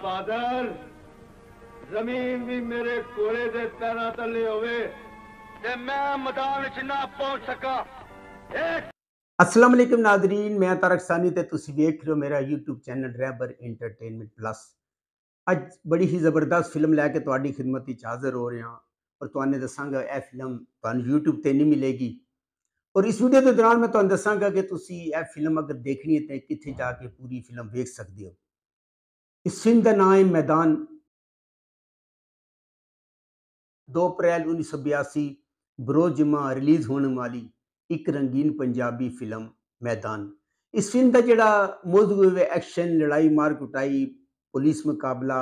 father زمین بھی میرے کوڑے دے پیرا تلے ہوئے کہ میں مدان چنا پہنچ سکا ایک اسلام علیکم ناظرین میں تارک سانی تے تسی ویکھ رہے ہو میرا یوٹیوب چینل ریبر انٹرٹینمنٹ پلس اج بڑی ہی زبردست فلم لے کے تواڈی خدمت وچ حاضر ہو رہے ہاں اور تواڈے دساں گا اے فلم تانوں یوٹیوب تے نہیں ملے گی اور اس ویڈیو دے دوران میں تانوں دساں گا کہ تسی اے فلم اگر دیکھنی ہے تے کتھے جا کے پوری فلم ویکھ سکدے ہو सिंध नाए ਮੈਦਾਨ 2 ਅਪ੍ਰੈਲ 1982 ਬਰੋਜਮਾ ਰਿਲੀਜ਼ ਹੋਣ ਵਾਲੀ ਇੱਕ ਰੰਗੀਨ ਪੰਜਾਬੀ ਫਿਲਮ ਮੈਦਾਨ ਇਸ ਫਿਲਮ ਦਾ ਜਿਹੜਾ ਮੌਜੂ ਹੈ ਐਕਸ਼ਨ ਲੜਾਈ ਮਾਰ ਕੁਟਾਈ ਪੁਲਿਸ ਮੁਕਾਬਲਾ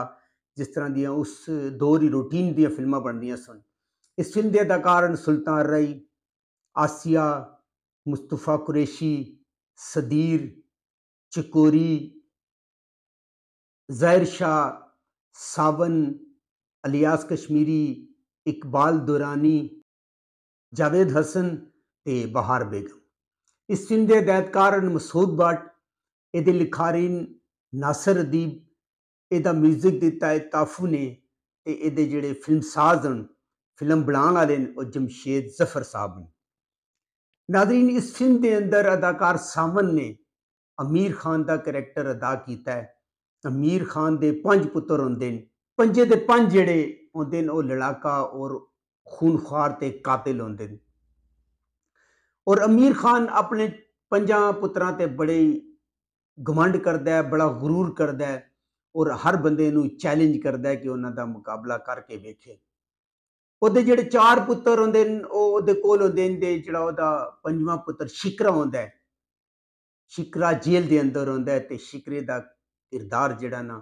ਜਿਸ ਤਰ੍ਹਾਂ ਦੀਆਂ ਉਸ ਦੌਰ ਦੀ ਰੁਟੀਨ ਦੀਆਂ ਫਿਲਮਾਂ ਬਣਦੀਆਂ ਸਨ ਇਸ ਫਿਲਮ ਦੇ ਅਦਾਕਾਰਨ ਸੁਲਤਾਨ ਰਈ ਆਸੀਆ ਮੁਸਤਫਾ ਕੁਰੇਸ਼ੀ ਸਦੀਰ ਚਕੋਰੀ ਜ਼ਾਹਿਰ ਸ਼ਾ ਸਾਵਨ ਅਲਿਆਸ ਕਸ਼ਮੀਰੀ ਇਕਬਾਲ ਦੁਰਾਨੀ ਜਾਵੇਦ ਹਸਨ ਤੇ ਬਹਾਰ ਬੇਗਮ ਇਸ ਸਿੰਦੇ ਦੇ ਮਸੂਦ ਬਾਟ ਇਹਦੇ ਲਿਖਾਰੀਨ ਨਾਸਰ ਅਦੀਬ ਇਹਦਾ 뮤직 ਦਿੱਤਾ ਹੈ ਤਾਫੂ ਨੇ ਤੇ ਇਹਦੇ ਜਿਹੜੇ ਫਿਲਮ ਸਾਜ਼ ਹਨ ਫਿਲਮ ਬਣਾਉਣ ਵਾਲੇ ਨੇ ਉਹ ਜਮਸ਼ੇਦ ਜ਼ਫਰ ਸਾਹਿਬ ਨੇ ਨਾਜ਼ਰੀਨ ਇਸ ਫਿਲਮ ਦੇ ਅੰਦਰ ਅਦਾਕਾਰ ਸਾਵਨ ਨੇ ਅਮੀਰ ਖਾਨ ਦਾ ਕੈਰੈਕਟਰ ਅਦਾ ਕੀਤਾ ਹੈ ਅਮੀਰ ਖਾਨ ਦੇ ਪੰਜ ਪੁੱਤਰ ਹੁੰਦੇ ਨੇ ਪੰਜੇ ਦੇ ਪੰਜ ਜਿਹੜੇ ਹੁੰਦੇ ਨੇ ਉਹ ਲੜਾਕਾ ਔਰ ਖੂਨਖਾਰ ਤੇ ਕਾਤਿਲ ਹੁੰਦੇ ਨੇ ਔਰ ਅਮੀਰ ਖਾਨ ਆਪਣੇ ਪੰਜਾਂ ਪੁੱਤਰਾਂ ਤੇ ਬੜੇ ਗਮੰਡ ਕਰਦਾ ਹੈ ਬੜਾ غرور ਕਰਦਾ ਹੈ ਔਰ ਹਰ ਬੰਦੇ ਨੂੰ ਚੈਲੰਜ ਕਰਦਾ ਹੈ ਕਿ ਉਹਨਾਂ ਦਾ ਮੁਕਾਬਲਾ ਕਰਕੇ ਵੇਖੇ ਉਹਦੇ ਜਿਹੜੇ ਚਾਰ ਪੁੱਤਰ ਹੁੰਦੇ ਨੇ ਉਹ ਉਹਦੇ ਕੋਲ ਹੁੰਦੇ ਨੇ ਜਿਹੜਾ ਉਹਦਾ ਪੰਜਵਾਂ ਪੁੱਤਰ ਸ਼ਿਕਰਾ ਹੁੰਦਾ ਹੈ ਸ਼ਿਕਰਾ ਜੇਲ੍ਹ ਦੇ ਅੰਦਰ ਹੁੰਦਾ ਹੈ ਤੇ ਸ਼ਿਕਰੇ ਦਾ کردار جڑا نا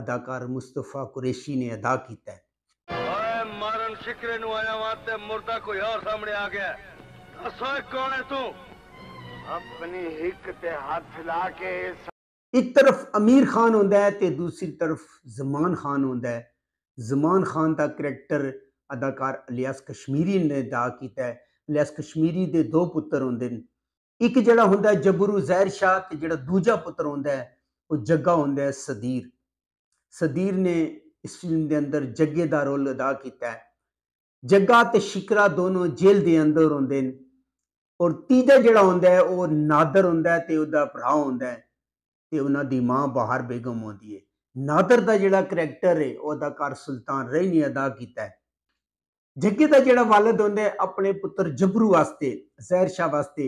اداکار مصطفیٰ قریشی نے ادا کیتا ہے مارن شکرے نو آیا واتے مردہ کوئی اور سامنے آگیا ہے اسوئے کون ہے تو اپنی حکتے ہاتھ پھلا کے ایک طرف امیر خان ہوندہ ہے تے دوسری طرف زمان خان ہوندہ ہے زمان خان تا کریکٹر اداکار علیہ کشمیری نے ادا کیتا ہے علیہ کشمیری دے دو پتر ہوندے ہیں ایک جڑا ہوندہ ہے جبرو زہر شاہ تے جڑا دوجہ پتر ہوندہ ہے ਉਹ ਜੱਗਾ ਹੁੰਦਾ ਹੈ ਸਦੀਰ ਸਦੀਰ ਨੇ ਇਸ ਫਿਲਮ ਦੇ ਅੰਦਰ ਜੱਗੇ ਦਾ ਰੋਲ ਅਦਾ ਕੀਤਾ ਹੈ ਜੱਗਾ ਤੇ ਸ਼ਿਕਰਾ ਦੋਨੋਂ ਜੇਲ੍ਹ ਦੇ ਅੰਦਰ ਹੁੰਦੇ ਨੇ ਔਰ ਤੀਜਾ ਜਿਹੜਾ ਹੁੰਦਾ ਹੈ ਉਹ ਨਾਦਰ ਹੁੰਦਾ ਹੈ ਤੇ ਉਹਦਾ ਭਰਾ ਹੁੰਦਾ ਹੈ ਤੇ ਉਹਨਾਂ ਦੀ ਮਾਂ ਬਾਹਰ ਬੇਗਮ ਹੁੰਦੀ ਹੈ ਨਾਦਰ ਦਾ ਜਿਹੜਾ ਕੈਰੈਕਟਰ ਹੈ ਉਹ ਅਦਾਕਾਰ ਸੁਲਤਾਨ ਰਹੀ ਅਦਾ ਕੀਤਾ ਹੈ ਜੱਗੇ ਦਾ ਜਿਹੜਾ ਵਾਲਦ ਹੁੰਦਾ ਹੈ ਆਪਣੇ ਪੁੱਤਰ ਜਬਰੂ ਵਾਸਤੇ ਜ਼ਹਿਰ ਸ਼ਾਹ ਵਾਸਤੇ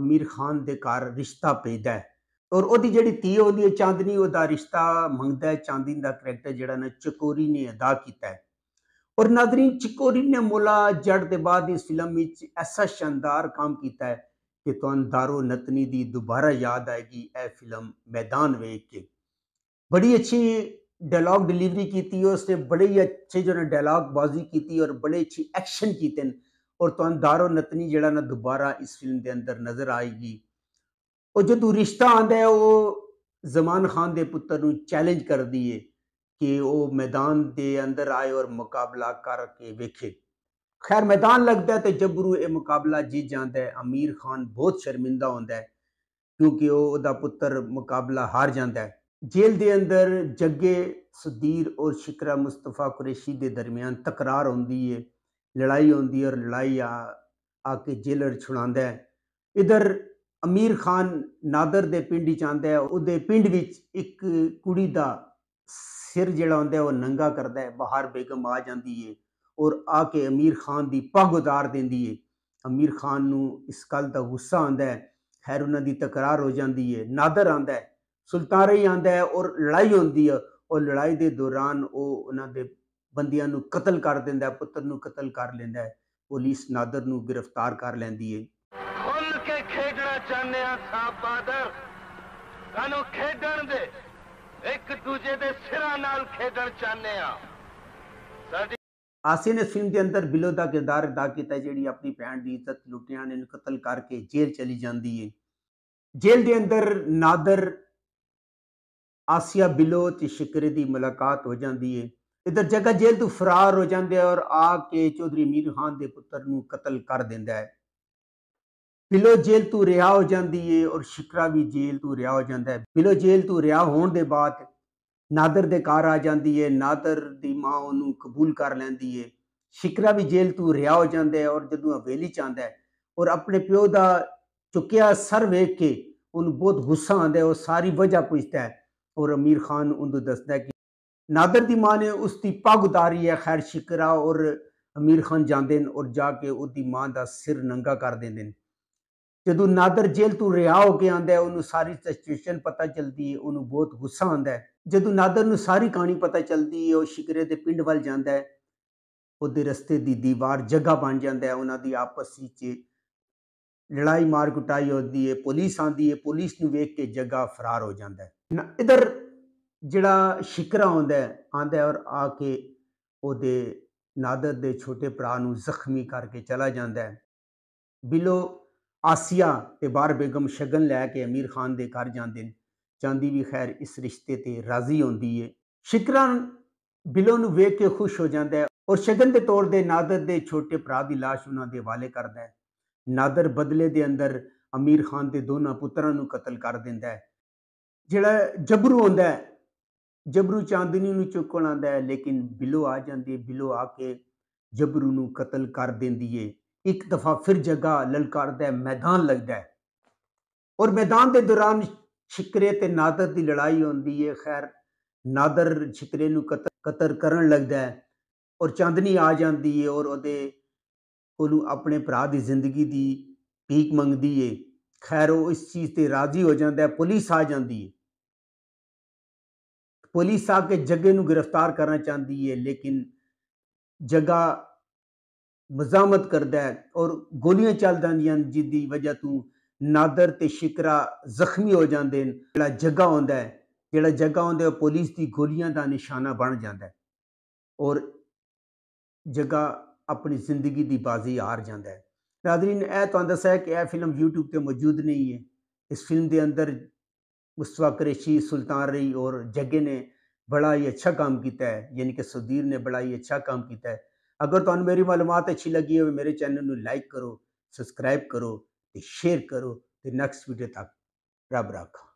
ਅਮੀਰ ਖਾਨ ਦੇ ਘਰ ਰਿਸ਼ਤਾ ਪੈਦਾ ਹੈ اور وہ تھی وہ چاندنی وہ رشتہ منگتا ہے چاندنی کریکٹر نے چکوری نے ادا ہے اور نادری چکوری نے مولا جڑ کے بعد اس فلم میں ایسا شاندار کام کیا ہے کہ تعن دارو نتنی کو دوبارہ یاد آئے گی یہ فلم میدان دیکھ کے بڑی اچھی ڈائلاگ ڈلیوری کیس سے بڑے ہی اچھے جو ڈائلاگ بازی کی بڑی اچھے ایکشن کیے اور تعین دارو نتنی جو دوبارہ اس فلم کے اندر نظر آئے گی اور جدو رشتہ آتا ہے وہ زمان خان کے پو چلج کر دی ہے کہ وہ میدان کے اندر آئے اور مقابلہ کر کے دیکھے خیر میدان لگتا ہے تو جبرو یہ مقابلہ جیت جانا ہے امیر خان بہت شرمندہ آتا ہے کیونکہ وہ دا پتر مقابلہ ہار جان جیل دے اندر جگہ سدھیر اور شکرہ مصطفیٰ قریشی دے درمیان تکرار آتی ہے لڑائی آتی ہے اور لڑائی آ آ کے جیلر چھڑا ہے ادھر ਅਮੀਰ ਖਾਨ ਨਾਦਰ ਦੇ ਪਿੰਡ ਹੀ ਜਾਂਦਾ ਹੈ ਉਹਦੇ ਪਿੰਡ ਵਿੱਚ ਇੱਕ ਕੁੜੀ ਦਾ ਸਿਰ ਜਿਹੜਾ ਹੁੰਦਾ ਉਹ ਨੰਗਾ ਕਰਦਾ ਹੈ ਬਾਹਰ ਬੇਗਮ ਆ ਜਾਂਦੀ ਏ ਔਰ ਆ ਕੇ ਅਮੀਰ ਖਾਨ ਦੀ ਪੱਗ ਉਤਾਰ ਦਿੰਦੀ ਏ ਅਮੀਰ ਖਾਨ ਨੂੰ ਇਸ ਗੱਲ ਦਾ ਗੁੱਸਾ ਆਉਂਦਾ ਹੈ ਖੈਰ ਉਹਨਾਂ ਦੀ ਤਕਰਾਰ ਹੋ ਜਾਂਦੀ ਏ ਨਾਦਰ ਆਂਦਾ ਹੈ ਸੁਲਤਾਨ ਹੀ ਆਂਦਾ ਹੈ ਔਰ ਲੜਾਈ ਹੁੰਦੀ ਹੈ ਉਹ ਲੜਾਈ ਦੇ ਦੌਰਾਨ ਉਹ ਉਹਨਾਂ ਦੇ ਬੰਦੀਆਂ ਨੂੰ ਕਤਲ ਕਰ ਦਿੰਦਾ ਹੈ ਪੁੱਤਰ ਨੂੰ ਕਤਲ ਕਰ ਲੈਂਦਾ ਹੈ ਪੁਲਿਸ ਨਾਦਰ ਨੂੰ ਗ੍ਰਿਫਤਾਰ ਕਰ ਲੈਂਦੀ ਏ ਚਾਹੁੰਦੇ ਆ ਸਾਹ ਬਾਦਰ ਸਾਨੂੰ ਖੇਡਣ ਦੇ ਇੱਕ ਦੂਜੇ ਦੇ ਸਿਰਾਂ ਨਾਲ ਖੇਡਣ ਚਾਹਨੇ ਆ ਸਾਡੀ ਆਸੀ ਨੇ ਫਿਲਮ ਦੇ ਅੰਦਰ ਬਿਲੋ ਦਾ ਕਿਰਦਾਰ ਅਦਾ ਕੀਤਾ ਜਿਹੜੀ ਆਪਣੀ ਭੈਣ ਦੀ ਇੱਜ਼ਤ ਲੁੱਟਿਆ ਨੇ ਕਤਲ ਕਰਕੇ ਜੇਲ੍ਹ ਚਲੀ ਜਾਂਦੀ ਏ ਜੇਲ੍ਹ ਦੇ ਅੰਦਰ ਨਾਦਰ ਆਸੀਆ ਬਿਲੋ ਤੇ ਸ਼ਿਕਰੇ ਦੀ ਮੁਲਾਕਾਤ ਹੋ ਜਾਂਦੀ ਏ ਇਧਰ ਜਗਾ ਜੇਲ੍ਹ ਤੋਂ ਫਰਾਰ ਹੋ ਜਾਂਦੇ ਔਰ ਆ ਕੇ ਚੌਧਰੀ ਮੀਰ ਖਾਨ ਦੇ ਪੁੱਤਰ ਨੂੰ ਕਤਲ ਕਰ ਦਿੰਦਾ ਹੈ پلو جیل تجربے اور شکرا بھی جیل تلو جیل تا ہودر ہے نادر کی ماں ان قبول کر لینی ہے شکرا بھی جیل تر جی ہیلی چور اپنے پیو کا چکیا سر وی کے اُن بہت غصہ آتا ہے اور ساری وجہ پوچھتا ہے اور امیر خان ادو دستا ہے کہ نادر کی ماں نے اس کی پگ اتاری ہے خیر شکرا اور امیر خان جانے اور جا کے اس کی ماں کا سر نگا کر دیں ਜਦੋਂ ਨਾਦਰ ਜੇਲ੍ਹ ਤੋਂ ਰਿਹਾ ਹੋ ਕੇ ਆਂਦਾ ਉਹਨੂੰ ਸਾਰੀ ਸਿਚੁਏਸ਼ਨ ਪਤਾ ਚਲਦੀ ਹੈ ਉਹਨੂੰ ਬਹੁਤ ਗੁੱਸਾ ਆਂਦਾ ਹੈ ਜਦੋਂ ਨਾਦਰ ਨੂੰ ਸਾਰੀ ਕਹਾਣੀ ਪਤਾ ਚਲਦੀ ਹੈ ਉਹ ਸ਼ਿਕਰੇ ਦੇ ਪਿੰਡ ਵੱਲ ਜਾਂਦਾ ਹੈ ਉਹਦੇ ਰਸਤੇ ਦੀ ਦੀਵਾਰ ਜਗ੍ਹਾ ਬਣ ਜਾਂਦਾ ਹੈ ਉਹਨਾਂ ਦੀ ਆਪਸ ਵਿੱਚ ਲੜਾਈ ਮਾਰ ਕੁਟਾਈ ਹੁੰਦੀ ਹੈ ਪੁਲਿਸ ਆਂਦੀ ਹੈ ਪੁਲਿਸ ਨੂੰ ਵੇਖ ਕੇ ਜੱਗਾ ਫਰਾਰ ਹੋ ਜਾਂਦਾ ਹੈ ਇਧਰ ਜਿਹੜਾ ਸ਼ਿਕਰਾ ਆਉਂਦਾ ਆਂਦਾ ਔਰ ਆ ਕੇ ਉਹਦੇ ਨਾਦਰ ਦੇ ਛੋਟੇ ਭਰਾ ਨੂੰ ਜ਼ਖਮੀ ਕਰਕੇ ਚਲਾ ਜਾਂਦਾ ਹੈ ਬਿਲੋ آسیا بار بیگم شگن لے کے امیر خان در جانے چاندی بھی خیر اس رشتے سے راضی آتی ہے شکرا بلو نش ہو جایا ہے اور شگن کے طور دادر کے چھوٹے پرا کی لاش انہوں کے حوالے کرتا ہے نادر بدلے دن امیر خان کے دونوں پتروں قتل کر دیا ہے جا جبرو آد ہے جبرو چاندنی چوکن آد لیکن بلو آ جاتی ہے بلو آ کے جبرو نتل کر دینی ہے ایک دفعہ پھر جگہ للکار ہے میدان لگتا ہے اور میدان دے دوران شکرے تے نادر دی لڑائی ہوندی ہے خیر نادر شکرے نو قطر کرن لگتا ہے اور چاندنی آ جاندی ہے اور اپنے دی زندگی دی پیک دی ہے خیر وہ اس چیز تے راضی ہو جاتا ہے پولیس آ جاندی ہے پولیس آ کے جگہ گرفتار کرنا چاہتی ہے لیکن جگہ مزامت کرد ہے اور گولیاں چل جی وجہ تو نادر تے شکرا زخمی ہو جاندے ہیں جا جگہ آدھا ہے جڑا جگہ ہوندا ہے پولیس دی گولیاں دا نشانہ بن جاندا ہے اور جگہ اپنی زندگی دی بازی ہار جاندا ہے ناظرین اے تو دس ہے کہ اے فلم یوٹیوب تے موجود نہیں ہے اس فلم دے اندر مصطفیٰ قریشی سلطان رئی اور جگہ نے بڑا ہی اچھا کام کیتا ہے یعنی کہ سدیر نے بڑا ہی اچھا کام کیتا ہے اگر تیری معلومات اچھی لگی ہوینل کو لائک کرو سبسکرائب کرو شیئر کرو نیکسٹ ویڈیو تک رب رکھو